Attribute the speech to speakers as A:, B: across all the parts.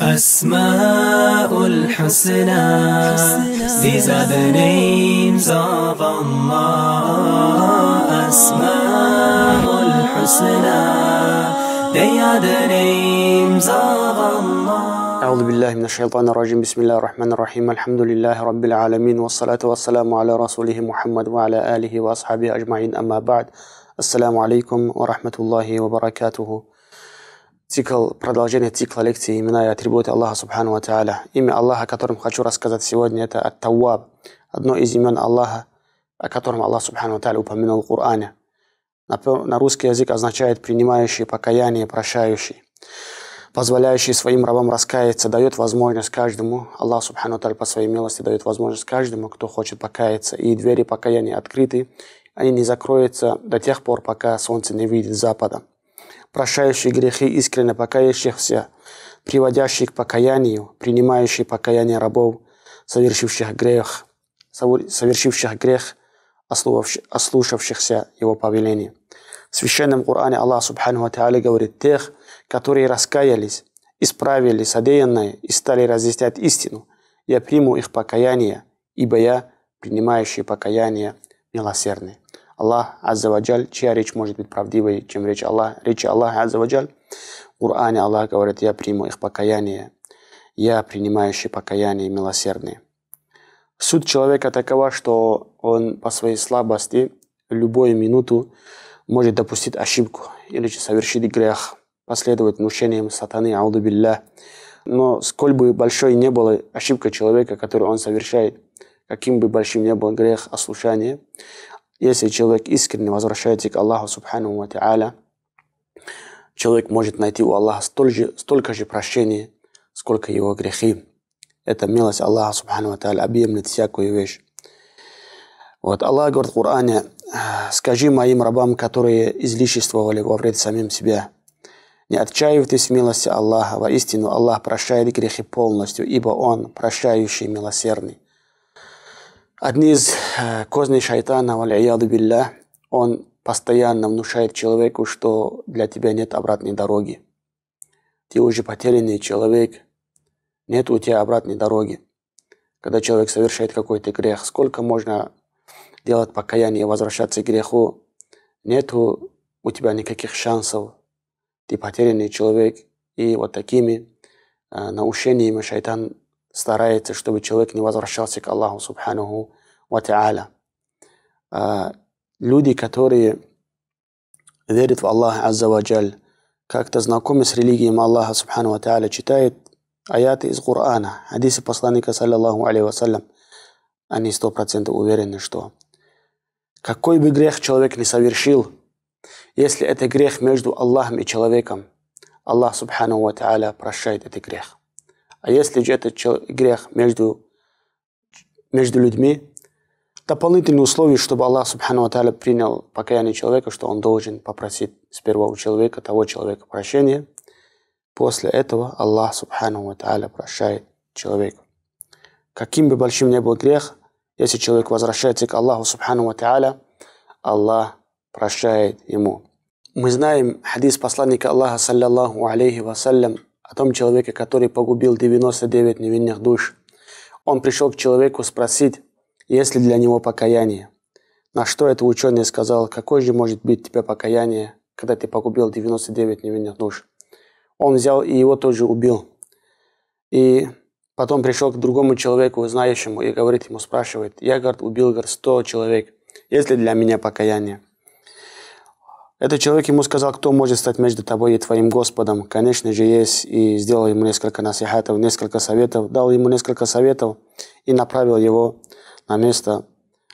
A: أسماء الحسنى These are the names of Allah أسماء الحسنى They are the names of Allah أعوذ بالله من الشيطان الرجيم بسم الله الرحمن الرحيم الحمد لله رب العالمين والصلاة والسلام على رسوله محمد وعلى آله وأصحابه أجمعين أما بعد السلام عليكم ورحمة الله وبركاته цикл, продолжение цикла лекций «Имена и атрибуты Аллаха Субхану Тааля». Имя Аллаха, о котором хочу рассказать сегодня, это ат одно из имен Аллаха, о котором Аллах Субхану Тааля упомянул в Коране. На, на русский язык означает «принимающий покаяние, прощающий». Позволяющий своим рабам раскаяться, дает возможность каждому, Аллах Субхану Тааля по своей милости дает возможность каждому, кто хочет покаяться. И двери покаяния открыты, они не закроются до тех пор, пока солнце не видит запада прощающий грехи искренне покаявшихся, приводящий к покаянию, принимающий покаяние рабов, совершивших грех, совершивших грех, ослушавшихся его повеления. В Священном Коране Аллах Субхану Тааля говорит тех, которые раскаялись, исправили содеянное и стали разъяснять истину. Я приму их покаяние, ибо я, принимающий покаяние, милосердный. Аллах Аззаваджаль, чья речь может быть правдивой, чем речь Аллаха, речь Аллаха Аззаваджаль. В Коране Аллах говорит, я приму их покаяние, я принимающий покаяние милосердный. Суд человека такова, что он по своей слабости любую минуту может допустить ошибку или же совершить грех, последовать внушениям сатаны, ауду билля. Но сколь бы большой не была ошибка человека, которую он совершает, каким бы большим ни был грех ослушания, если человек искренне возвращается к Аллаху Субхану Ва Та'аля, человек может найти у Аллаха столь же, столько же прощения, сколько его грехи. Это милость Аллаха Субхану Ва Та'аля объемлет всякую вещь. Вот Аллах говорит в Коране, «Скажи моим рабам, которые излишествовали во вред самим себя, не отчаивайтесь в милости Аллаха, воистину Аллах прощает грехи полностью, ибо Он прощающий милосердный». Одни из э, козней шайтана, валяяду билля, он постоянно внушает человеку, что для тебя нет обратной дороги. Ты уже потерянный человек, нет у тебя обратной дороги. Когда человек совершает какой-то грех, сколько можно делать покаяние и возвращаться к греху, нет у тебя никаких шансов. Ты потерянный человек. И вот такими э, наушениями шайтан старается, чтобы человек не возвращался к Аллаху Субхану Ва Та'аля. А, люди, которые верят в Аллаха Аззаваджаль, как-то знакомы с религией Аллаха Субхану Ва Та'аля, читают аяты из Корана, хадисы посланника, саллиллаху алейхи вассалям, они сто процентов уверены, что какой бы грех человек не совершил, если это грех между Аллахом и человеком, Аллах Субхану Ва Та'аля прощает этот грех. А если же этот грех между, между людьми, дополнительные условия, чтобы Аллах Субхану Аталя принял покаяние человека, что он должен попросить сперва у человека, того человека прощения. После этого Аллах Субхану Аталя прощает человека. Каким бы большим ни был грех, если человек возвращается к Аллаху Субхану Аталя, Аллах прощает ему. Мы знаем хадис посланника Аллаха, саллиллаху алейхи вассалям, о том человеке, который погубил 99 невинных душ. Он пришел к человеку спросить, есть ли для него покаяние. На что этот ученый сказал, какое же может быть тебе покаяние, когда ты погубил 99 невинных душ. Он взял и его тоже убил. И потом пришел к другому человеку, знающему, и говорит ему, спрашивает, я, говорит, убил, говорит, 100 человек, есть ли для меня покаяние? Этот человек ему сказал, кто может стать между тобой и твоим Господом. Конечно же, есть, и сделал ему несколько насихатов, несколько советов, дал ему несколько советов и направил его на место,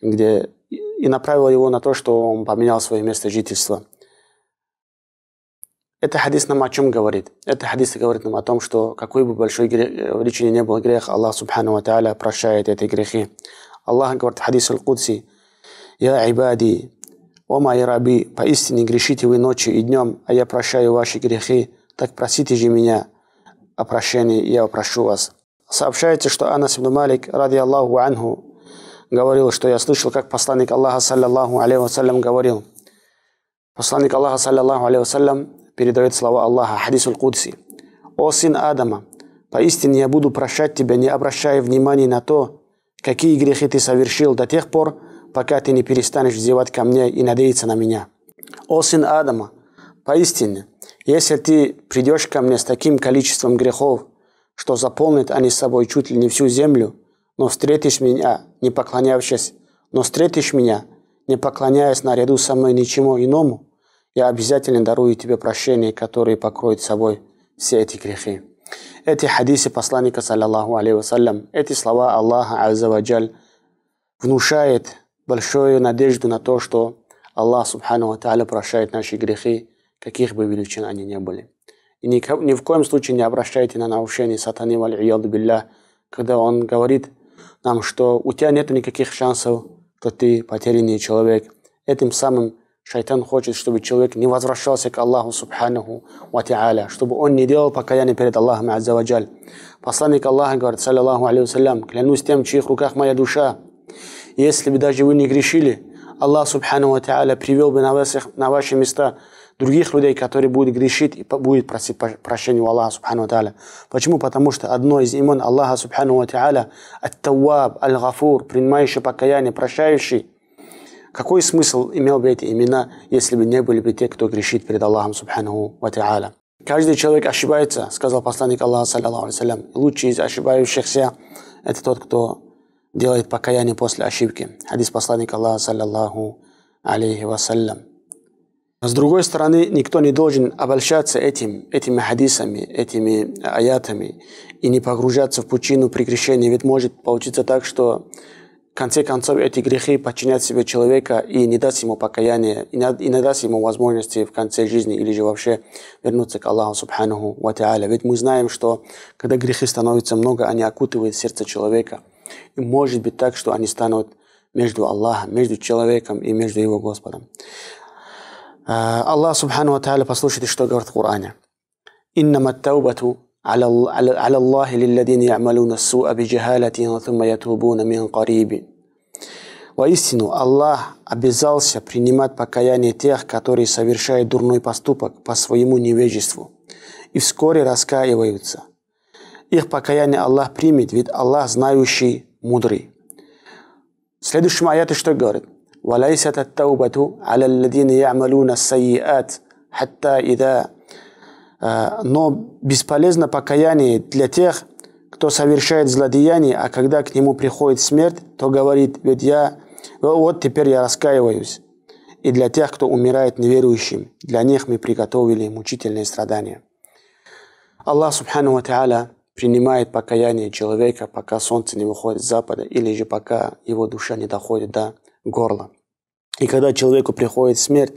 A: где и направил его на то, что он поменял свое место жительства. Это хадис нам о чем говорит? Это хадис говорит нам о том, что какой бы большой грех, э, в речи не был грех, Аллах Субхану Ва прощает эти грехи. Аллах говорит в хадисе Аль-Кудси, «Я ибади, «О мои рабы, поистине грешите вы ночью и днем, а я прощаю ваши грехи, так просите же меня о а прощении, я прошу вас». Сообщается, что Анас ибн Малик, ради Аллаху анху, говорил, что я слышал, как посланник Аллаха, саллиллаху алейхи вассалям, говорил. Посланник Аллаха, саллиллаху алейхи вассалям, передает слова Аллаха, хадис кудси «О сын Адама, поистине я буду прощать тебя, не обращая внимания на то, какие грехи ты совершил до тех пор, пока ты не перестанешь взывать ко мне и надеяться на меня. О сын Адама, поистине, если ты придешь ко мне с таким количеством грехов, что заполнит они собой чуть ли не всю землю, но встретишь меня, не поклонявшись, но встретишь меня, не поклоняясь наряду со мной ничему иному, я обязательно дарую тебе прощение, которое покроет собой все эти грехи. Эти хадисы посланника, саллиллаху алейхи вассалям, эти слова Аллаха Аззаваджаль внушает большую надежду на то, что Аллах Субхану Тааля прощает наши грехи, каких бы величин они не были. И ни, ни в коем случае не обращайте на нарушение сатаны валь билля, когда он говорит нам, что у тебя нет никаких шансов, что ты потерянный человек. Этим самым шайтан хочет, чтобы человек не возвращался к Аллаху Субхану Ва чтобы он не делал покаяние перед Аллахом Аззаваджаль. Посланник Аллаха говорит, саллиллаху алейхи клянусь тем, в чьих руках моя душа, если бы даже вы не грешили, Аллах Субхану Ва Та'аля привел бы на ваши, на ваши места других людей, которые будут грешить и будет просить прощения у Аллаха Субхану Ва Та'аля. Почему? Потому что одно из имен Аллаха Субхану Ва Та'аля Ат-Тауаб, Аль-Гафур, принимающий покаяние, прощающий. Какой смысл имел бы эти имена, если бы не были бы те, кто грешит перед Аллахом Субхану Ва Та'аля? Каждый человек ошибается, сказал посланник Аллаха, саллиллаху Лучший из ошибающихся – это тот, кто делает покаяние после ошибки. Хадис посланника Аллаха, саллиллаху алейхи вассалям. С другой стороны, никто не должен обольщаться этим, этими хадисами, этими э, аятами и не погружаться в пучину прегрешения, ведь может получиться так, что в конце концов эти грехи подчинят себе человека и не даст ему покаяния, и не, и не даст ему возможности в конце жизни или же вообще вернуться к Аллаху Субханаху Ва Ведь мы знаем, что когда грехи становятся много, они окутывают сердце человека – и может быть так, что они станут между Аллахом, между человеком и между его Господом. А, Аллах Субхану Тааля послушайте, что говорит в Коране. إنما التوبة على على الله للذين يعملون السوء بجهالة ثم يتوبون من قريب Воистину, Аллах обязался принимать покаяние тех, которые совершают дурной поступок по своему невежеству и вскоре раскаиваются – их покаяние Аллах примет, ведь Аллах знающий, мудрый. В следующем аяте что говорит? وليست التوبة على الذين يعملون السيئات حتى إذا но бесполезно покаяние для тех, кто совершает злодеяние, а когда к нему приходит смерть, то говорит, ведь я, вот теперь я раскаиваюсь. И для тех, кто умирает неверующим, для них мы приготовили мучительные страдания. Аллах Субхану Ва Та'аля принимает покаяние человека, пока солнце не выходит с запада, или же пока его душа не доходит до горла. И когда человеку приходит смерть,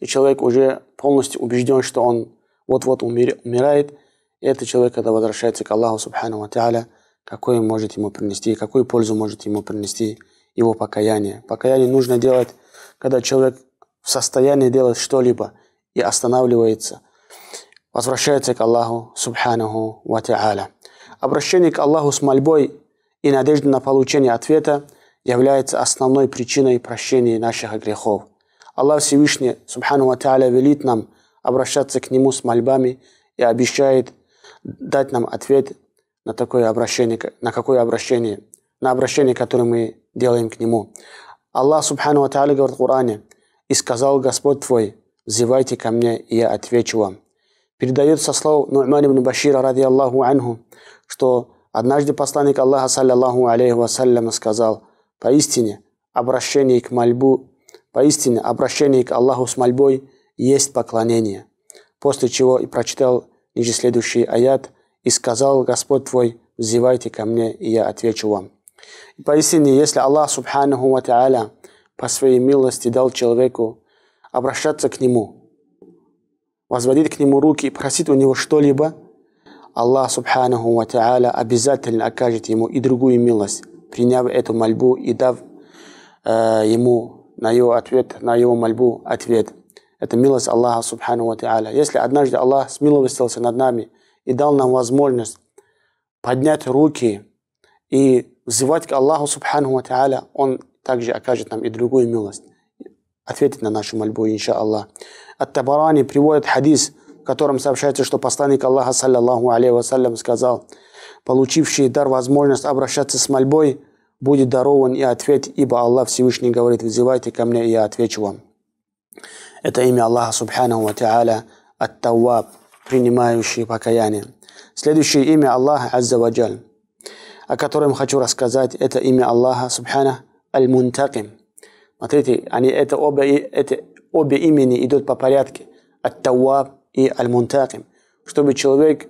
A: и человек уже полностью убежден, что он вот-вот умирает, и этот человек, когда возвращается к Аллаху Субхану Ва Тааля, какой может ему принести, какую пользу может ему принести его покаяние. Покаяние нужно делать, когда человек в состоянии делать что-либо и останавливается, возвращается к Аллаху Субханаху Ва Обращение к Аллаху с мольбой и надеждой на получение ответа является основной причиной прощения наших грехов. Аллах Всевышний Субхану Ва велит нам обращаться к Нему с мольбами и обещает дать нам ответ на такое обращение, на какое обращение, на обращение, которое мы делаем к Нему. Аллах Субхану Ва говорит в Коране, «И сказал Господь твой, взывайте ко мне, и я отвечу вам» передает со слов Ну'ман ибн Башира, ради Аллаху анху, что однажды посланник Аллаха, саллиллаху алейхи вассалям, сказал, поистине обращение к мольбу, поистине обращение к Аллаху с мольбой есть поклонение. После чего и прочитал ниже следующий аят, и сказал Господь твой, взывайте ко мне, и я отвечу вам. И поистине, если Аллах, субханаху ва по своей милости дал человеку обращаться к нему – возводить к нему руки и просить у него что-либо, Аллах Субханаху Ва обязательно окажет ему и другую милость, приняв эту мольбу и дав э, ему на его ответ, на его мольбу ответ. Это милость Аллаха Субхану Ва Если однажды Аллах смиловистился над нами и дал нам возможность поднять руки и взывать к Аллаху Субхану Ва Он также окажет нам и другую милость, ответит на нашу мольбу, иншаллах. Аллах. Ат-Табарани приводит хадис, в котором сообщается, что посланник Аллаха, саллиллаху алейхи вассалям, сказал, получивший дар возможность обращаться с мольбой, будет дарован и ответ, ибо Аллах Всевышний говорит, взывайте ко мне, и я отвечу вам. Это имя Аллаха, субхану ва та'аля, Ат-Тавваб, принимающий покаяние. Следующее имя Аллаха, Аззаваджаль, о котором хочу рассказать, это имя Аллаха, субхана, Аль-Мунтаким. Смотрите, они, это оба, это, Обе имени идут по порядке. Ат-Тауаб и Аль-Мунтаким. Чтобы человек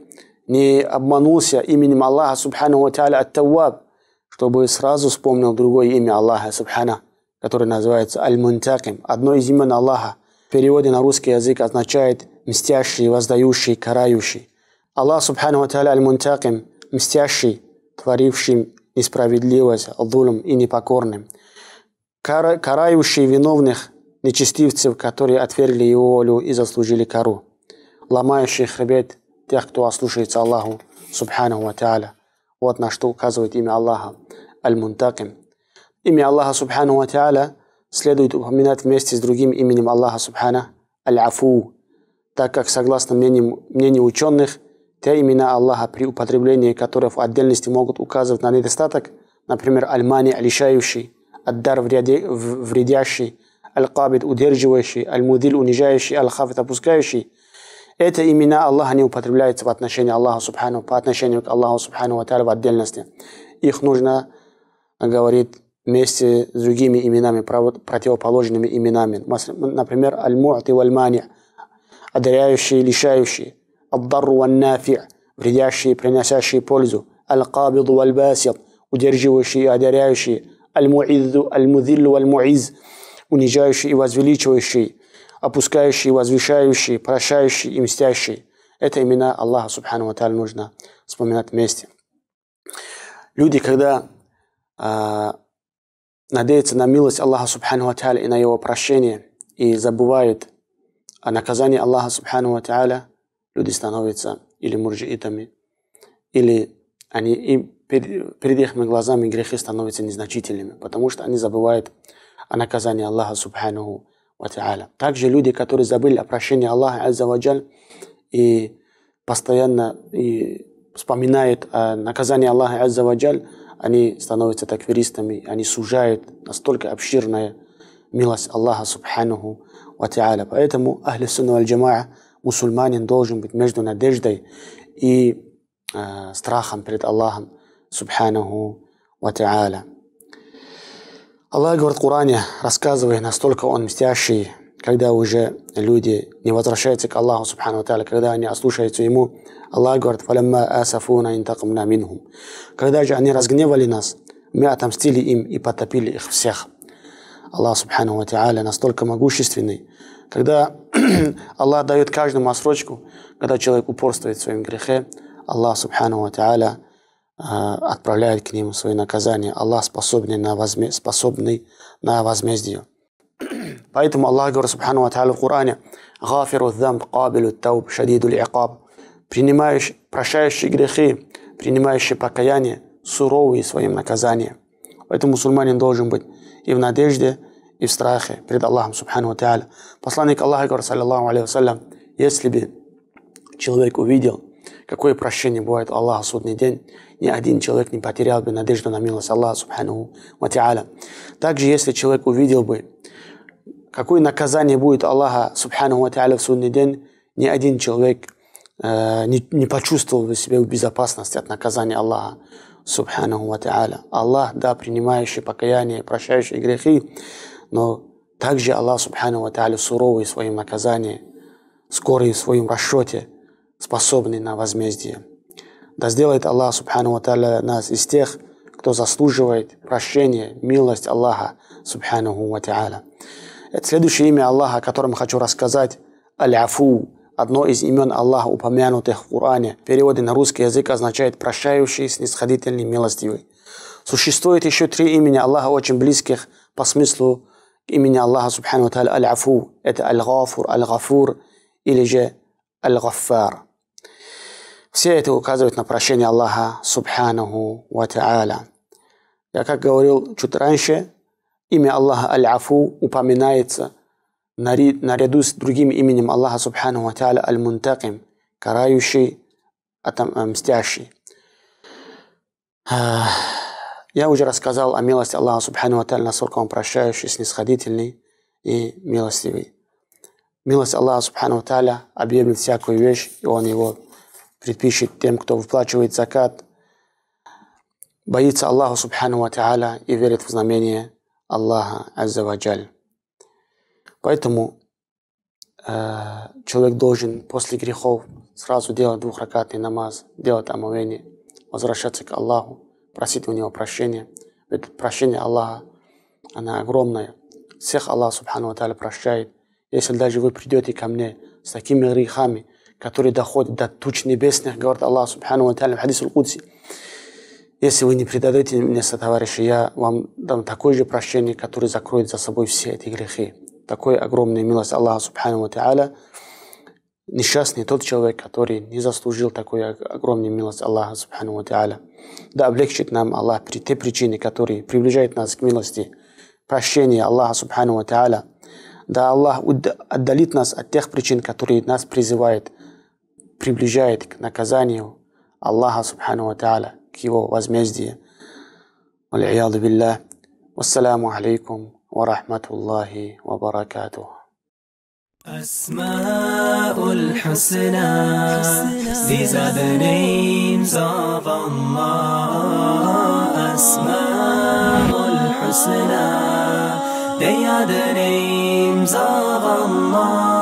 A: не обманулся именем Аллаха Субхану Тааля Ат-Тауаб, чтобы сразу вспомнил другое имя Аллаха Субхана, которое называется Аль-Мунтаким. Одно из имен Аллаха в переводе на русский язык означает «мстящий, воздающий, карающий». Аллах Субхану Тааля Аль-Мунтаким – мстящий, творивший несправедливость, дулем и непокорным. карающий виновных нечестивцев, которые отвергли его Иолю и заслужили кару, ломающих хребет тех, кто ослушается Аллаху, субханаху ва Вот на что указывает имя Аллаха, Аль-Мунтаким. Имя Аллаха, субханаху ва следует упоминать вместе с другим именем Аллаха, субхана, Аль-Афу, так как, согласно мнению, мнению ученых, те имена Аллаха, при употреблении которых в отдельности могут указывать на недостаток, например, Аль-Мани, лишающий, Аддар, вредящий, القابض удерживающий, аль-мудиль унижающий, аль-хафит опускающий. Это имена Аллаха не употребляются в отношении Аллаха Субхану, по отношению к Аллаху Субхану Ва в отдельности. Их нужно, говорит, вместе с другими именами, противоположными именами. Например, аль-му'ти валь-мани, одаряющий, лишающий, аддарру валь-нафи, вредящий, приносящий пользу, аль-кабиду валь-басит, удерживающий и одаряющий, аль-му'иззу, аль-мудзиллу валь-му'изз, унижающий и возвеличивающий, опускающий и возвышающий, прощающий и мстящий. Это имена Аллаха Субхану нужно вспоминать вместе. Люди, когда э, надеются на милость Аллаха Субхану и на его прощение, и забывают о наказании Аллаха Субхану люди становятся или мурджиитами, или они, им перед, перед их глазами грехи становятся незначительными, потому что они забывают о наказании Аллаха Субхану Ва Также люди, которые забыли о прощении Аллаха Аззаваджаль и постоянно и вспоминают о наказании Аллаха Аззаваджаль, они становятся такфиристами, они сужают настолько обширная милость Аллаха Субхану Ва Поэтому Ахли Сунна Аль-Джамаа мусульманин должен быть между надеждой и э, страхом перед Аллахом Субхану Ва Та'аля. Аллах говорит в Коране, рассказывая, настолько Он мстящий, когда уже люди не возвращаются к Аллаху, субхану тааля, когда они ослушаются Ему, Аллах говорит, «Фалямма асафуна интакамна минхум». Когда же они разгневали нас, мы отомстили им и потопили их всех. Аллах, субхану тааля, настолько могущественный, когда Аллах дает каждому осрочку, когда человек упорствует в своем грехе, Аллах, субхану тааля, а, отправляет к ним свои наказания. Аллах способный на, возме... способный на возмездие. Поэтому Аллах говорит, Субхану ва в Коране, «Гафиру дзамб кабилю тауб шадиду ли'акаб». Принимающий, прощающий грехи, принимающий покаяние, суровый своим своем Поэтому мусульманин должен быть и в надежде, и в страхе перед Аллахом, Субхану ва Посланник Аллаха говорит, саллиллаху алейхи если бы человек увидел, какое прощение бывает Аллах в судный день, ни один человек не потерял бы надежду на милость Аллаха Субхану Ва Также, если человек увидел бы, какое наказание будет Аллаха Субхану Ва в судный день, ни один человек э, не, не почувствовал бы себя в безопасности от наказания Аллаха Субхану Ва Аллах, да, принимающий покаяние, прощающий грехи, но также Аллах Субхану Ва суровый в своем наказании, скорый в своем расчете, способный на возмездие. Да сделает Аллах, Субхану Ва нас из тех, кто заслуживает прощения, милость Аллаха, Субхану Ва Это следующее имя Аллаха, о котором хочу рассказать, Аль-Афу, одно из имен Аллаха, упомянутых в Коране. В переводе на русский язык означает «прощающий, снисходительный, милостивый». Существует еще три имени Аллаха, очень близких по смыслу имени Аллаха, субхану тааля, Аль-Афу. Это Аль-Гафур, Аль-Гафур или же Аль-Гаффар. Все это указывает на прощение Аллаха Субханаху Ва Та'аля. Я как говорил чуть раньше, имя Аллаха Аль-Афу упоминается наряду с другим именем Аллаха Субхану Ва Та'аля Аль-Мунтаким, карающий, э, мстящий. Я уже рассказал о милости Аллаха Субхану Ва Та'аля, насколько он прощающий, снисходительный и милостивый. Милость Аллаха Субхану Ва Та'аля объемлет всякую вещь, и он его предпишет тем, кто выплачивает закат, боится Аллаха Субхану Ва Та'аля и верит в знамение Аллаха Аззаваджаль. Поэтому э, человек должен после грехов сразу делать двухракатный намаз, делать омовение, возвращаться к Аллаху, просить у него прощения. Ведь прощение Аллаха, оно огромное. Всех Аллах Субхану Ва Та'аля прощает. Если даже вы придете ко мне с такими грехами – которые доходят до туч небесных, говорит Аллах Субхану Ва в хадису Кудси. Если вы не предадите мне сотоварища, я вам дам такое же прощение, которое закроет за собой все эти грехи. Такой огромная милость Аллаха Субхану Ва Несчастный тот человек, который не заслужил такой огромной милость Аллаха Субхану Ва Да облегчит нам Аллах при те причины, которые приближают нас к милости, прощения Аллаха Субхану Ва да Аллах отдалит нас от тех причин, которые нас призывают – приближает к наказанию Аллаха Субхану Тааля, к его возмездию. Валияду Билля. Вассаламу алейкум ورحمة الله وبركاته أسماء الحسنى These are the names of Allah أسماء الحسنى They are the names of Allah